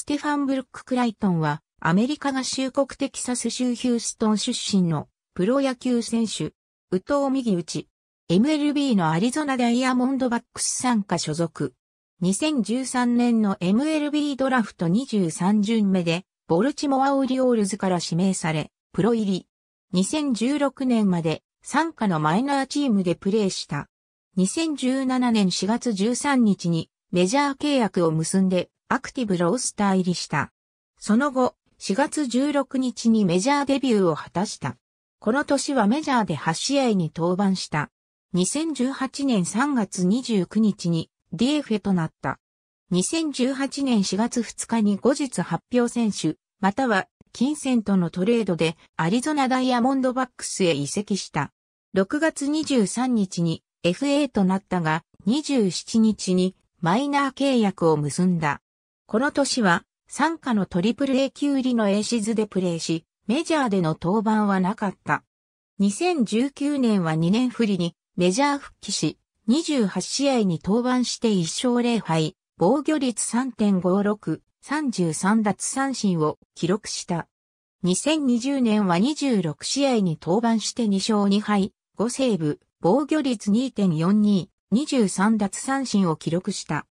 ステファン・ブルック・クライトンは、アメリカ合衆国テキサス州ヒューストン出身のプロ野球選手、宇藤右打ち、MLB のアリゾナダイヤモンドバックス参加所属。2013年の MLB ドラフト23巡目で、ボルチモア・オリオールズから指名され、プロ入り。2016年まで、参加のマイナーチームでプレーした。2017年4月13日にメジャー契約を結んでアクティブロースター入りした。その後、4月16日にメジャーデビューを果たした。この年はメジャーで8試合に登板した。2018年3月29日に DF となった。2018年4月2日に後日発表選手、または金銭とのトレードでアリゾナダイヤモンドバックスへ移籍した。6月23日に FA となったが27日にマイナー契約を結んだ。この年は、参加のトリプル A 級入りのエーシズでプレーし、メジャーでの登板はなかった。2019年は2年振りにメジャー復帰し、28試合に登板して1勝0敗、防御率3.56、33奪三振を記録した。2020年は26試合に登板して2勝2敗、5セーブ、防御率2.42、23奪三振を記録した。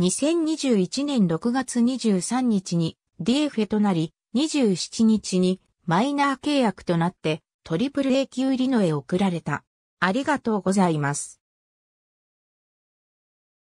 2021年6月23日に d f となり、27日にマイナー契約となって、トリプル A 級リノへ送られた。ありがとうございます。